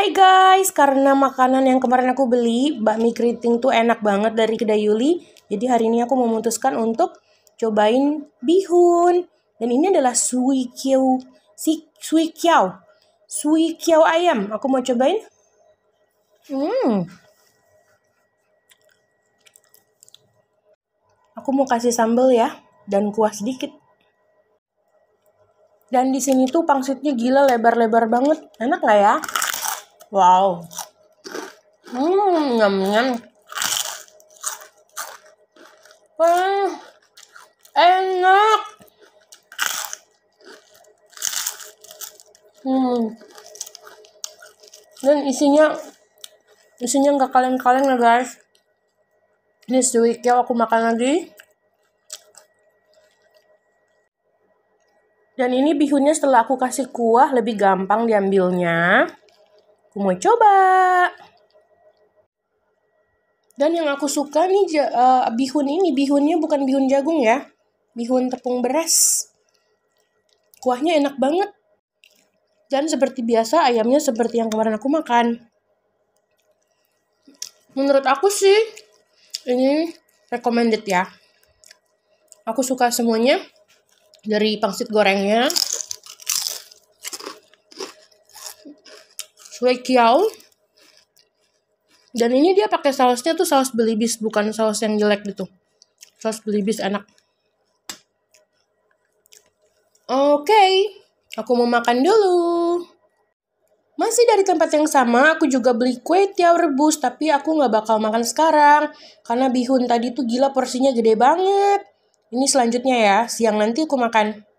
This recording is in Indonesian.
Hai guys, karena makanan yang kemarin aku beli, bakmi keriting tuh enak banget dari kedai Yuli. Jadi hari ini aku memutuskan untuk cobain bihun. Dan ini adalah sui kiau, si sui kiau, ayam. Aku mau cobain. Hmm. Aku mau kasih sambal ya dan kuah sedikit. Dan di sini tuh pangsitnya gila lebar-lebar banget. Enak lah ya. Wow. Hmm, nyam nyam. Hmm, enak. Hmm. Dan isinya isinya nggak kaleng-kaleng ya guys. Ini sedikit aku makan lagi. Dan ini bihunnya setelah aku kasih kuah lebih gampang diambilnya. Aku mau coba. Dan yang aku suka nih uh, bihun ini, bihunnya bukan bihun jagung ya. Bihun tepung beras. Kuahnya enak banget. Dan seperti biasa ayamnya seperti yang kemarin aku makan. Menurut aku sih ini recommended ya. Aku suka semuanya dari pangsit gorengnya, Suekiao. Dan ini dia pakai sausnya tuh saus belibis, bukan saus yang jelek gitu. Saus belibis enak. Oke, okay, aku mau makan dulu. Masih dari tempat yang sama, aku juga beli kue tiaw rebus, tapi aku nggak bakal makan sekarang. Karena bihun tadi tuh gila porsinya gede banget. Ini selanjutnya ya, siang nanti aku makan.